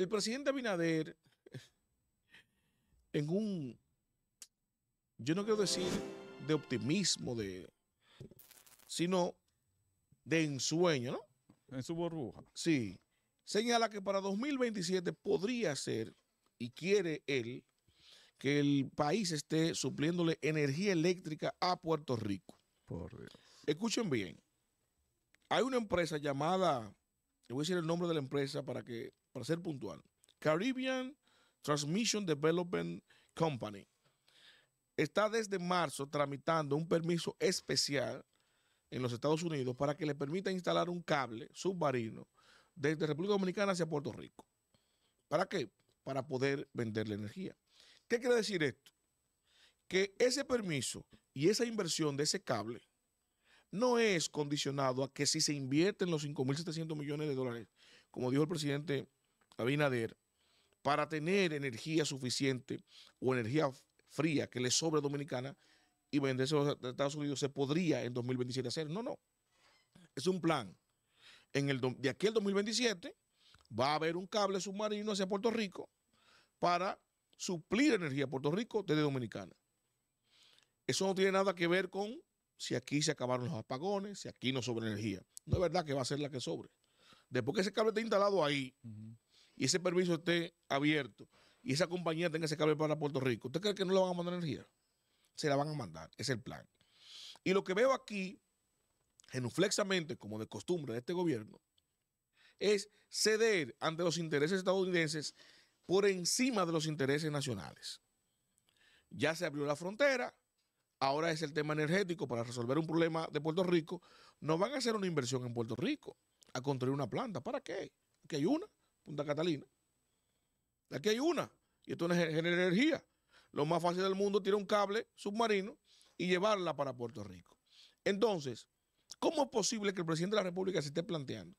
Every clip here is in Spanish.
el presidente Abinader, en un, yo no quiero decir de optimismo, de, sino de ensueño, ¿no? En su burbuja. Sí. Señala que para 2027 podría ser, y quiere él, que el país esté supliéndole energía eléctrica a Puerto Rico. Por Dios. Escuchen bien. Hay una empresa llamada le voy a decir el nombre de la empresa para, que, para ser puntual. Caribbean Transmission Development Company. Está desde marzo tramitando un permiso especial en los Estados Unidos para que le permita instalar un cable submarino desde República Dominicana hacia Puerto Rico. ¿Para qué? Para poder vender la energía. ¿Qué quiere decir esto? Que ese permiso y esa inversión de ese cable no es condicionado a que si se invierten los 5.700 millones de dólares, como dijo el presidente Abinader, para tener energía suficiente o energía fría que le sobra a Dominicana y venderse a Estados Unidos, se podría en 2027 hacer. No, no. Es un plan. de aquí al 2027 va a haber un cable submarino hacia Puerto Rico para suplir energía a Puerto Rico desde Dominicana. Eso no tiene nada que ver con si aquí se acabaron los apagones, si aquí no sobra energía. No es verdad que va a ser la que sobre. Después que ese cable esté instalado ahí y ese permiso esté abierto y esa compañía tenga ese cable para Puerto Rico, ¿usted cree que no le van a mandar energía? Se la van a mandar, es el plan. Y lo que veo aquí, genuflexamente, como de costumbre de este gobierno, es ceder ante los intereses estadounidenses por encima de los intereses nacionales. Ya se abrió la frontera, ahora es el tema energético para resolver un problema de Puerto Rico, no van a hacer una inversión en Puerto Rico a construir una planta. ¿Para qué? Aquí hay una, Punta Catalina. Aquí hay una, y esto genera energía. Lo más fácil del mundo tirar un cable submarino y llevarla para Puerto Rico. Entonces, ¿cómo es posible que el presidente de la República se esté planteando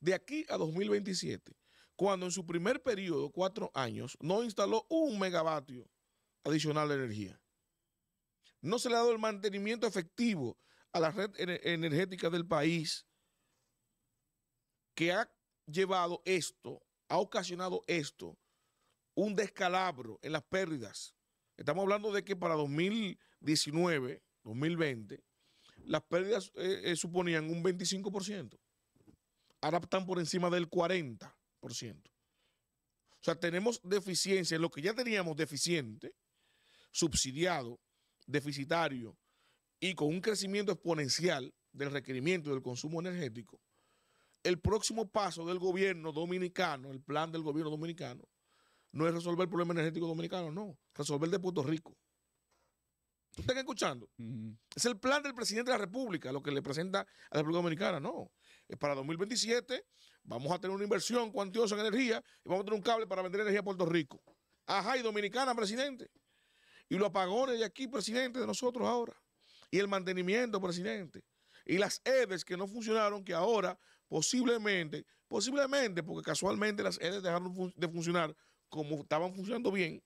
de aquí a 2027, cuando en su primer periodo, cuatro años, no instaló un megavatio adicional de energía? No se le ha dado el mantenimiento efectivo a la red energética del país que ha llevado esto, ha ocasionado esto, un descalabro en las pérdidas. Estamos hablando de que para 2019, 2020, las pérdidas eh, eh, suponían un 25%. Ahora están por encima del 40%. O sea, tenemos deficiencia en lo que ya teníamos deficiente, subsidiado, deficitario y con un crecimiento exponencial del requerimiento del consumo energético, el próximo paso del gobierno dominicano, el plan del gobierno dominicano, no es resolver el problema energético dominicano, no, resolver de Puerto Rico. ¿Tú escuchando? Es el plan del presidente de la República, lo que le presenta a la República Dominicana, no. Es para 2027 vamos a tener una inversión cuantiosa en energía y vamos a tener un cable para vender energía a Puerto Rico. Ajá, y dominicana, presidente. Y los apagones de aquí, presidente, de nosotros ahora. Y el mantenimiento, presidente. Y las EDES que no funcionaron, que ahora posiblemente, posiblemente, porque casualmente las EDES dejaron de funcionar como estaban funcionando bien,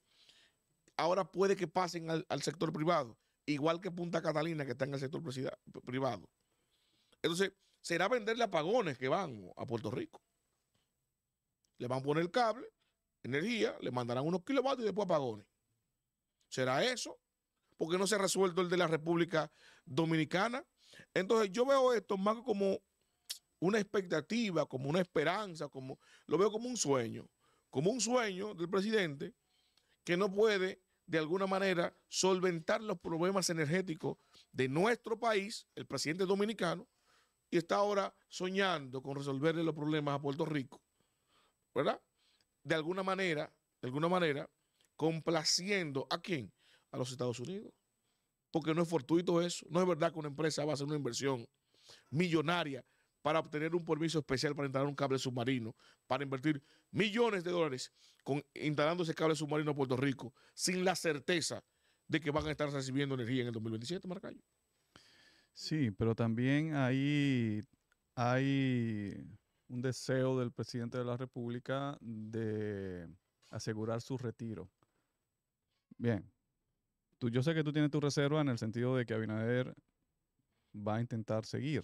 ahora puede que pasen al, sector privado, igual que Punta Catalina, que está en el sector privado. Entonces, será venderle apagones que van a Puerto Rico. Le van a poner el cable, energía, le mandarán unos kilovatios y después apagones. ¿Será eso? Porque no se ha resuelto el de la República Dominicana. Entonces yo veo esto más como una expectativa, como una esperanza, como lo veo como un sueño, como un sueño del presidente que no puede de alguna manera solventar los problemas energéticos de nuestro país, el presidente dominicano, y está ahora soñando con resolverle los problemas a Puerto Rico. ¿Verdad? De alguna manera, de alguna manera, complaciendo a quién? A los Estados Unidos. Porque no es fortuito eso. No es verdad que una empresa va a hacer una inversión millonaria para obtener un permiso especial para instalar un cable submarino, para invertir millones de dólares con, instalando ese cable submarino a Puerto Rico, sin la certeza de que van a estar recibiendo energía en el 2027, Maracayo. Sí, pero también hay un deseo del presidente de la República de asegurar su retiro. Bien. Tú, yo sé que tú tienes tu reserva en el sentido de que Abinader va a intentar seguir.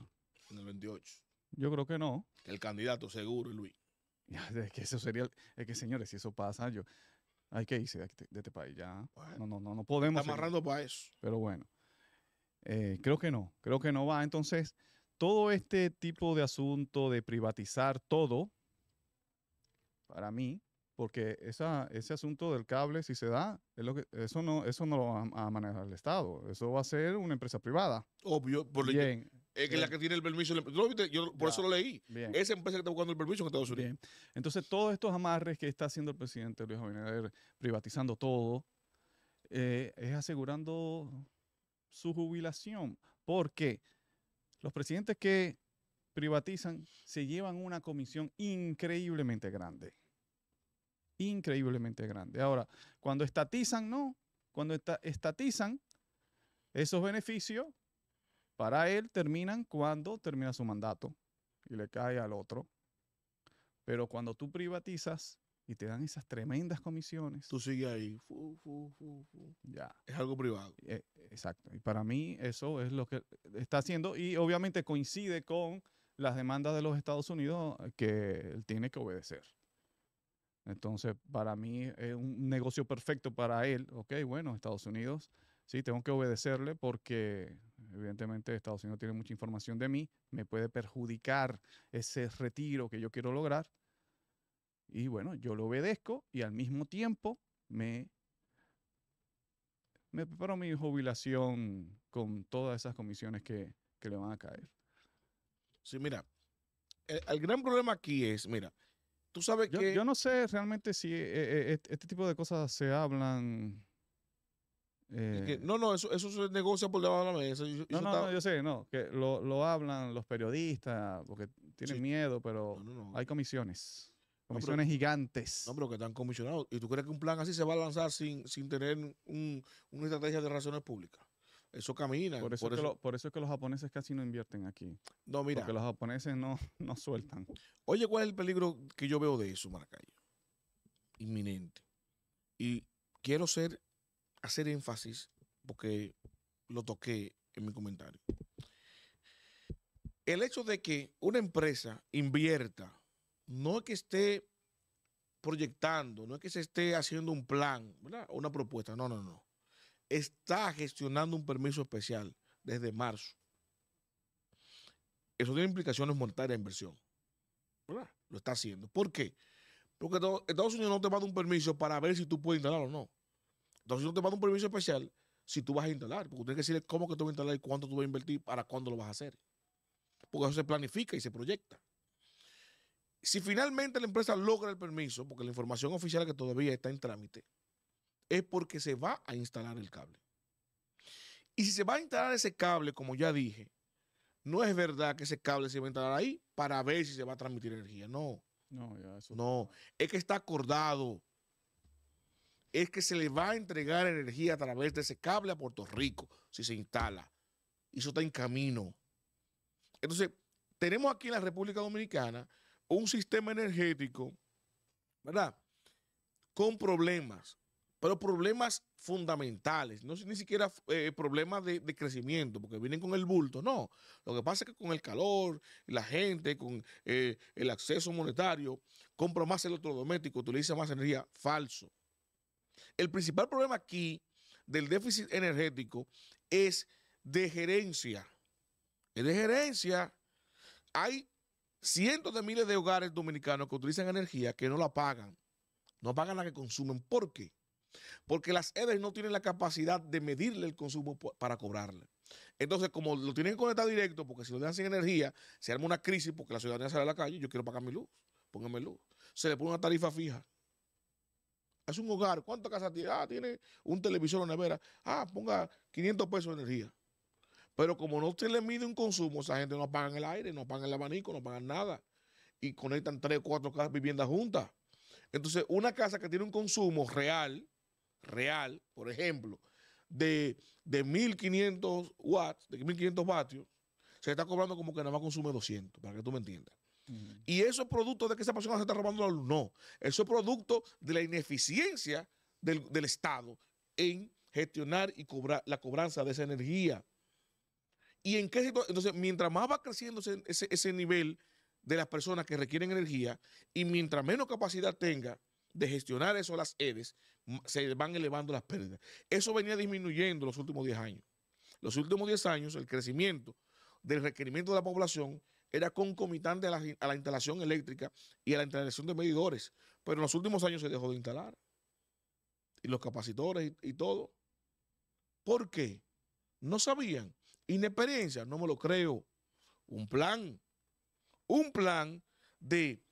En el 28. Yo creo que no. El candidato seguro Luis. Es que eso sería. Es que señores, si eso pasa, yo. Hay que irse de, este país ya. no, no, no, no podemos. Está amarrando para eso. Pero bueno. Eh, creo que no. Creo que no va. Entonces, todo este tipo de asunto de privatizar todo, para mí, porque ese asunto del cable, si se da, eso, no, lo va a manejar el Estado, eso va a ser una empresa privada. Obvio, por Bien. Es la eh. que tiene el permiso. Yo por eso lo leí. Esa empresa que está buscando el permiso en Estados Unidos. Entonces, todos estos amarres que está haciendo el presidente Luis Abinader, privatizando todo, eh, es asegurando su jubilación. Porque los presidentes que privatizan se llevan una comisión increíblemente grande increíblemente grande. Ahora, cuando estatizan, no. Cuando está estatizan, esos beneficios para él terminan cuando termina su mandato y le cae al otro. Pero cuando tú privatizas y te dan esas tremendas comisiones. Tú sigues ahí. ya. Es algo privado. Eh, exacto. Y para mí eso es lo que está haciendo y obviamente coincide con las demandas de los Estados Unidos que él tiene que obedecer. Entonces, para mí es un negocio perfecto para él. Ok, bueno, Estados Unidos, sí, tengo que obedecerle porque evidentemente Estados Unidos tiene mucha información de mí, me puede perjudicar ese retiro que yo quiero lograr. Y bueno, yo lo obedezco y al mismo tiempo me, me preparo mi jubilación con todas esas comisiones que, le van a caer. Sí, mira, el gran problema aquí es, mira, sabes yo, que. Yo no sé realmente si eh, eh, este tipo de cosas se hablan. Eh no, no, eso, eso se negocia por debajo de la mesa. no, no, yo sé, no, que lo, hablan los periodistas porque tienen miedo, pero hay comisiones. Comisiones gigantes. No, pero que están comisionados. ¿Y tú crees que un plan así se va a lanzar sin, tener una estrategia de relaciones públicas? eso camina. Por eso, es que los japoneses casi no invierten aquí. No, mira. Porque los japoneses no, no sueltan. Oye, ¿cuál es el peligro que yo veo de eso, Maracay? Inminente. Y quiero ser, hacer énfasis, porque lo toqué en mi comentario. El hecho de que una empresa invierta, no es que esté proyectando, no es que se esté haciendo un plan, o una propuesta, no, no, no está gestionando un permiso especial desde marzo. Eso tiene implicaciones monetarias de inversión. ¿Verdad? Lo está haciendo. ¿Por qué? Porque Estados Unidos no te manda un permiso para ver si tú puedes instalar o no. Estados Unidos te manda un permiso especial si tú vas a instalar. Porque tienes que decirle cómo que tú vas a instalar y cuánto tú vas a invertir, para cuándo lo vas a hacer. Porque eso se planifica y se proyecta. Si finalmente la empresa logra el permiso, porque la información oficial que todavía está en trámite, es porque se va a instalar el cable. Y si se va a instalar ese cable, como ya dije, no es verdad que ese cable se va a instalar ahí para ver si se va a transmitir energía. No. No, ya eso. No, es que está acordado. Es que se le va a entregar energía a través de ese cable a Puerto Rico si se instala. Y eso está en camino. Entonces, tenemos aquí en la República Dominicana un sistema energético, ¿verdad? Con problemas pero problemas fundamentales, no ni siquiera eh, problemas de, crecimiento, porque vienen con el bulto, no. Lo que pasa es que con el calor, la gente, con eh, el acceso monetario, compra más electrodoméstico, utiliza más energía, falso. El principal problema aquí del déficit energético es de gerencia. Es de gerencia. Hay cientos de miles de hogares dominicanos que utilizan energía que no la pagan. No pagan la que consumen. ¿Por qué? Porque las EDES no tienen la capacidad de medirle el consumo para cobrarle. Entonces, como lo tienen que conectar directo, porque si lo dejan sin energía, se arma una crisis porque la ciudadanía sale a la calle, yo quiero pagar mi luz, póngame luz. Se le pone una tarifa fija. Es un hogar, ¿cuántas casas tiene? Ah, tiene un televisor o nevera. Ah, ponga 500 pesos de energía. Pero como no se le mide un consumo, esa gente no paga el aire, no paga el abanico, no pagan nada. Y conectan tres o cuatro casas, viviendas juntas. Entonces, una casa que tiene un consumo real, real, por ejemplo, de, 1500 watts, de 1500 vatios, se está cobrando como que nada más consume 200, para que tú me entiendas. Y eso es producto de que esa persona se está robando la luz. No, eso es producto de la ineficiencia del, Estado en gestionar y cobrar la cobranza de esa energía. ¿Y en qué Entonces, mientras más va creciendo ese nivel de las personas que requieren energía y mientras menos capacidad tenga de gestionar eso las EDES, se van elevando las pérdidas. Eso venía disminuyendo los últimos 10 años. Los últimos 10 años, el crecimiento del requerimiento de la población era concomitante a la, instalación eléctrica y a la instalación de medidores, pero en los últimos años se dejó de instalar. Y los capacitores y, y todo. ¿Por qué? No sabían. Inexperiencia, no me lo creo. Un plan. Un plan de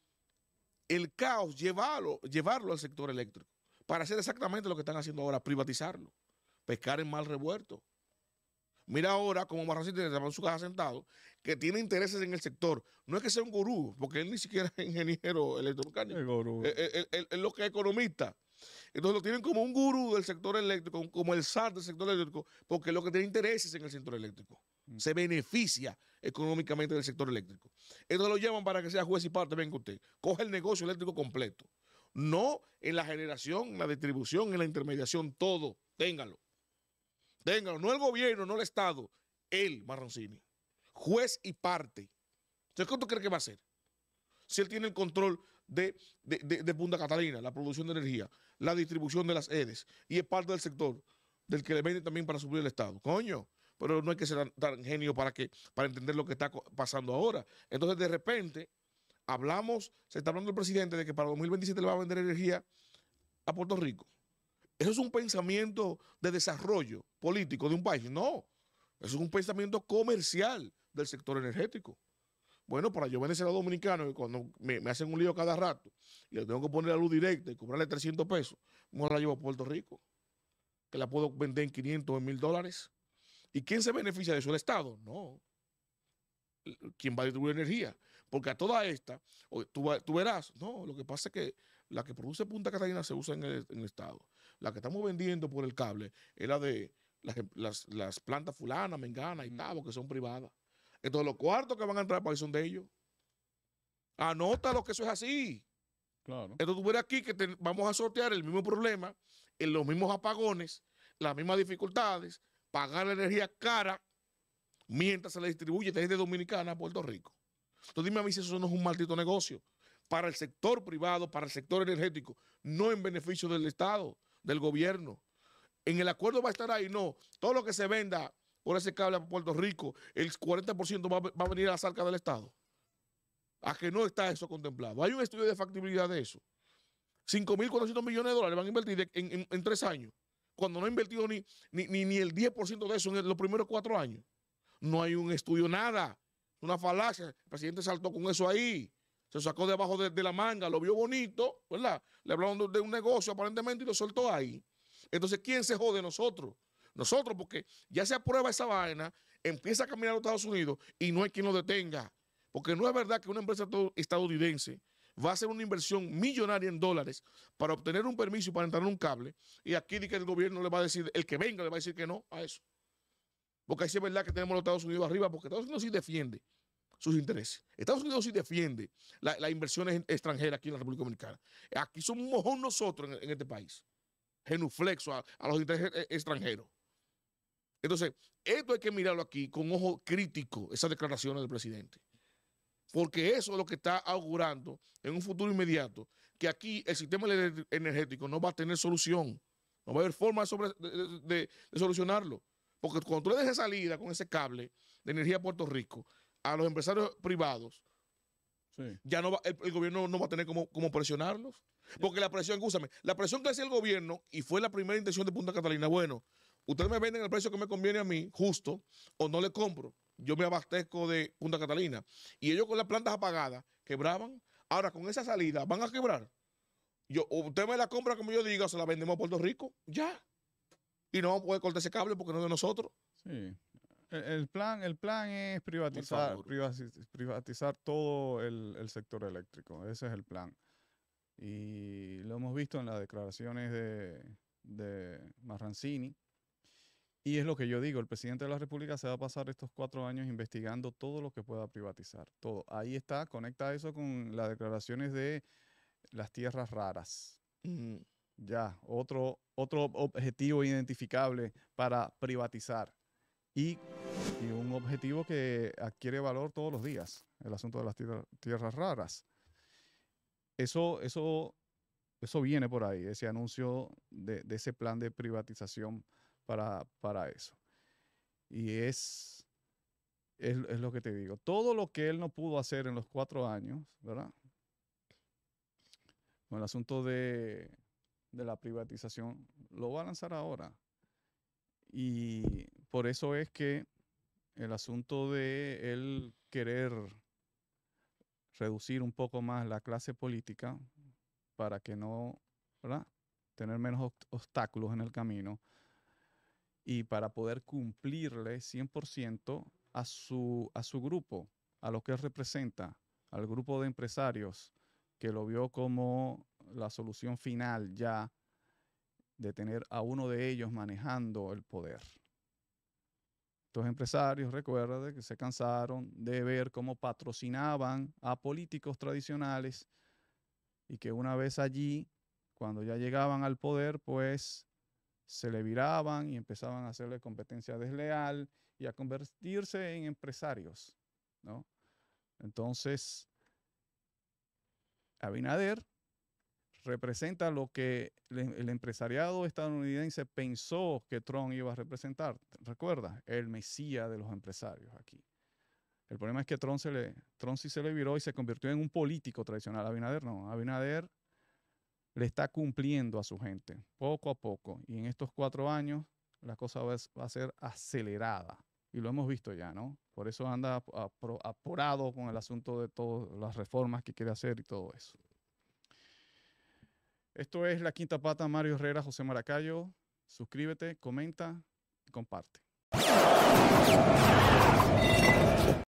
el caos, llevarlo, llevarlo al sector eléctrico, para hacer exactamente lo que están haciendo ahora, privatizarlo, pescar en mal revuelto Mira ahora como se tiene en su casa sentado, que tiene intereses en el sector. No es que sea un gurú, porque él ni siquiera es ingeniero electromecánico. es eh, eh, lo que es economista. Entonces lo tienen como un gurú del sector eléctrico, como el SAR del sector eléctrico, porque lo que tiene intereses en el sector eléctrico. Mm. se beneficia económicamente del sector eléctrico. Entonces lo llevan para que sea juez y parte, venga usted, coge el negocio eléctrico completo. No en la generación, en la distribución, en la intermediación, todo, téngalo. Téngalo, no el gobierno, no el Estado, él, Marroncini. Juez y parte. ¿Qué ¿cuánto cree que va a hacer? Si él tiene el control de, Punta Catalina, la producción de energía, la distribución de las EDES, y es parte del sector del que le vende también para subir el Estado. Coño, pero no hay que ser tan genio para, que, para entender lo que está pasando ahora. Entonces, de repente, hablamos, se está hablando el presidente de que para 2027 le va a vender energía a Puerto Rico. Eso es un pensamiento de desarrollo político de un país. No, eso es un pensamiento comercial del sector energético. Bueno, para yo venir a los dominicanos, cuando me, hacen un lío cada rato y le tengo que poner la luz directa y cobrarle 300 pesos, no la llevo a Puerto Rico, que la puedo vender en 500 o en 1000 dólares. ¿Y quién se beneficia de eso? ¿El Estado? No. ¿Quién va a distribuir energía? Porque a toda esta, tú, verás, no, lo que pasa es que la que produce Punta Catalina se usa en el, Estado. La que estamos vendiendo por el cable es la de las, plantas fulana, mengana y mm. tabo, que son privadas. Entonces los cuartos que van a entrar para son de ellos. anota lo que eso es así. Claro. Entonces tú verás aquí que vamos a sortear el mismo problema, en los mismos apagones, las mismas dificultades, pagar energía cara mientras se la distribuye desde Dominicana a Puerto Rico. Entonces dime a mí si eso no es un maldito negocio para el sector privado, para el sector energético, no en beneficio del Estado, del gobierno. En el acuerdo va a estar ahí, no. Todo lo que se venda por ese cable a Puerto Rico, el 40% va, a venir a la salca del Estado. A que no está eso contemplado. Hay un estudio de factibilidad de eso. 5.400 millones de dólares van a invertir en tres años cuando no ha invertido ni, ni, el 10% de eso en los primeros cuatro años. No hay un estudio, nada. Una falacia. El presidente saltó con eso ahí. Se sacó debajo de, de la manga, lo vio bonito, ¿verdad? Le hablaron de, un negocio aparentemente y lo soltó ahí. Entonces, ¿quién se jode? Nosotros. Nosotros, porque ya se aprueba esa vaina, empieza a caminar a los Estados Unidos y no hay quien lo detenga. Porque no es verdad que una empresa estadounidense va a hacer una inversión millonaria en dólares para obtener un permiso y para entrar en un cable. Y aquí que el gobierno le va a decir, el que venga le va a decir que no a eso. Porque ahí sí es verdad que tenemos los Estados Unidos arriba, porque Estados Unidos sí defiende sus intereses. Estados Unidos sí defiende las la inversiones extranjeras aquí en la República Dominicana. Aquí somos un nosotros en, este país. Genuflexo a los intereses eh, extranjeros. Entonces, esto hay que mirarlo aquí con ojo crítico, esas declaraciones del presidente porque eso es lo que está augurando en un futuro inmediato, que aquí el sistema energético no va a tener solución, no va a haber forma de, solucionarlo, porque cuando tú le dejes salida con ese cable de energía a Puerto Rico a los empresarios privados, ya no va, el, gobierno no va a tener cómo, cómo presionarlos, porque la presión, escúchame, la presión que hacía el gobierno, y fue la primera intención de Punta Catalina, bueno, ustedes me venden el precio que me conviene a mí, justo, o no le compro. Yo me abastezco de Punta Catalina. Y ellos con las plantas apagadas quebraban. Ahora, con esa salida, van a quebrar. Yo, usted me la compra como yo diga, se la vendemos a Puerto Rico, ya. Y no vamos a poder cortar ese cable porque no es de nosotros. Sí. El, plan, el plan es privatizar, privatizar todo el, sector eléctrico. Ese es el plan. Y lo hemos visto en las declaraciones de, de Marrancini, y es lo que yo digo, el presidente de la República se va a pasar estos cuatro años investigando todo lo que pueda privatizar, todo. Ahí está, conecta eso con las declaraciones de las tierras raras. Ya, otro, otro objetivo identificable para privatizar y, un objetivo que adquiere valor todos los días, el asunto de las tierras raras. Eso, eso, eso viene por ahí, ese anuncio de, de ese plan de privatización para, eso. Y es, es, lo que te digo. Todo lo que él no pudo hacer en los cuatro años, ¿verdad? Con el asunto de, de la privatización, lo va a lanzar ahora. Y por eso es que el asunto de él querer reducir un poco más la clase política para que no, ¿verdad? Tener menos obstáculos en el camino, y para poder cumplirle 100% a su, a su grupo, a lo que representa, al grupo de empresarios que lo vio como la solución final ya de tener a uno de ellos manejando el poder. Estos empresarios, recuerden, que se cansaron de ver cómo patrocinaban a políticos tradicionales y que una vez allí, cuando ya llegaban al poder, pues se le viraban y empezaban a hacerle competencia desleal y a convertirse en empresarios, ¿no? Entonces, Abinader representa lo que el empresariado estadounidense pensó que Trump iba a representar. Recuerda, el mesía de los empresarios aquí. El problema es que Trump, se le, Trump sí se le viró y se convirtió en un político tradicional. Abinader no. Abinader le está cumpliendo a su gente, poco a poco. Y en estos cuatro años la cosa va, a ser acelerada. Y lo hemos visto ya, ¿no? Por eso anda apurado con el asunto de todas las reformas que quiere hacer y todo eso. Esto es La Quinta Pata, Mario Herrera, José Maracayo. Suscríbete, comenta y comparte.